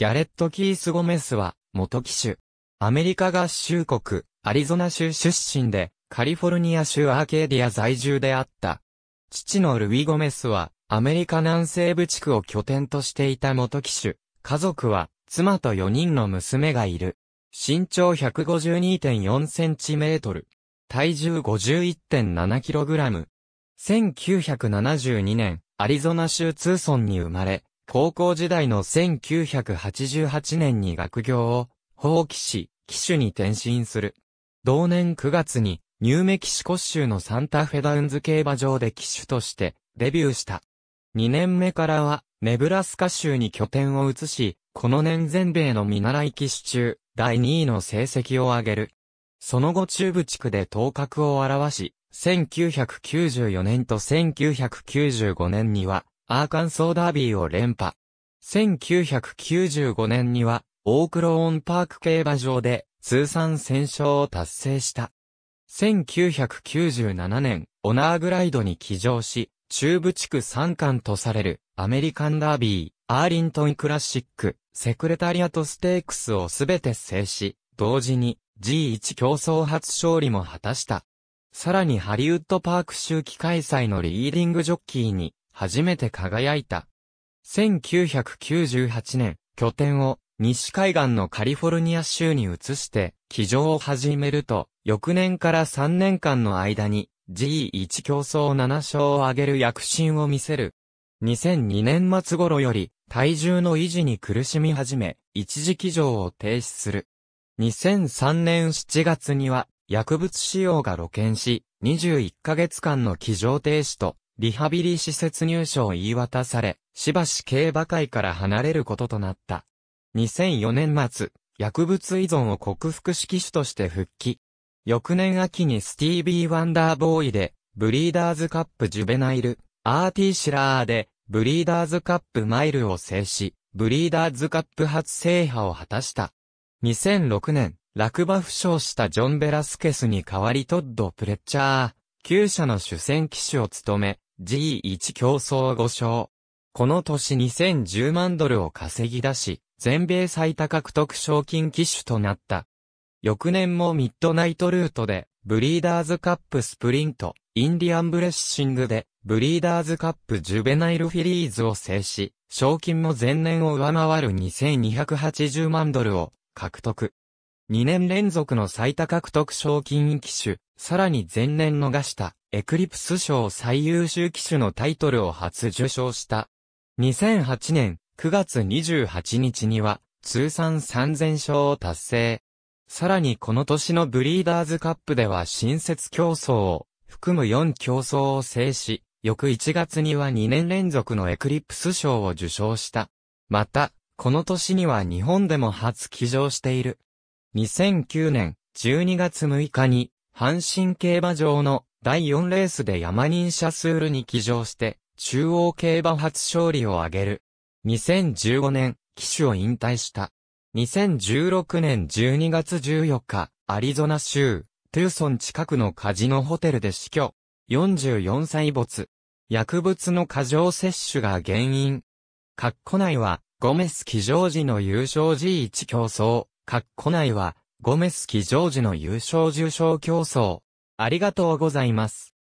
ギャレット・キース・ゴメスは、元機種。アメリカ合衆国、アリゾナ州出身で、カリフォルニア州アーケーディア在住であった。父のルイ・ゴメスは、アメリカ南西部地区を拠点としていた元機種。家族は、妻と4人の娘がいる。身長152.4センチメートル。体重51.7キログラム。1972年、アリゾナ州ツーソンに生まれ、高校時代の1988年に学業を放棄し、騎手に転身する。同年9月に、ニューメキシコ州のサンタフェダウンズ競馬場で騎手としてデビューした。2年目からは、ネブラスカ州に拠点を移し、この年全米の見習い騎手中、第2位の成績を上げる。その後中部地区で頭角を現し、1994年と1995年には、アーカンソーダービーを連覇。1995年には、オークローンパーク競馬場で通算戦勝を達成した。1997年、オナーグライドに騎乗し、中部地区3冠とされるアメリカンダービー、アーリントンクラシック、セクレタリアとステークスをすべて制し、同時に G1 競争初勝利も果たした。さらにハリウッドパーク周期開催のリーディングジョッキーに初めて輝いた。1998年、拠点を西海岸のカリフォルニア州に移して、騎乗を始めると、翌年から3年間の間に、G1 競争7勝を挙げる躍進を見せる。2002年末頃より、体重の維持に苦しみ始め、一時騎乗を停止する。2003年7月には、薬物使用が露見し、21ヶ月間の騎乗停止と、リハビリ施設入所を言い渡され、しばし競馬会から離れることとなった。2004年末、薬物依存を克服式手として復帰。翌年秋にスティービー・ワンダーボーイで、ブリーダーズカップジュベナイル、アーティーシラーで、ブリーダーズカップマイルを制し、ブリーダーズカップ初制覇を果たした。2006年、落馬負傷したジョン・ベラスケスに代わりトッド・プレッチャー、旧社の主戦騎手を務め、G1 競争5勝。この年2010万ドルを稼ぎ出し、全米最多獲得賞金機種となった。翌年もミッドナイトルートで、ブリーダーズカップスプリント、インディアンブレッシングで、ブリーダーズカップジュベナイルフィリーズを制し、賞金も前年を上回る2280万ドルを獲得。2年連続の最多獲得賞金機種、さらに前年逃したエクリプス賞最優秀機種のタイトルを初受賞した。2008年9月28日には、通算3000勝を達成。さらにこの年のブリーダーズカップでは新設競争を含む4競争を制し、翌1月には2年連続のエクリプス賞を受賞した。また、この年には日本でも初騎乗している。2009年12月6日に、阪神競馬場の第4レースで山人ニシャスールに騎乗して、中央競馬初勝利を挙げる。2015年、騎手を引退した。2016年12月14日、アリゾナ州、トゥーソン近くのカジノホテルで死去。44歳没。薬物の過剰摂取が原因。カッコ内は、ゴメス騎乗時の優勝 G1 競争。カッコ内は、ゴメス騎乗時の優勝受賞競争。ありがとうございます。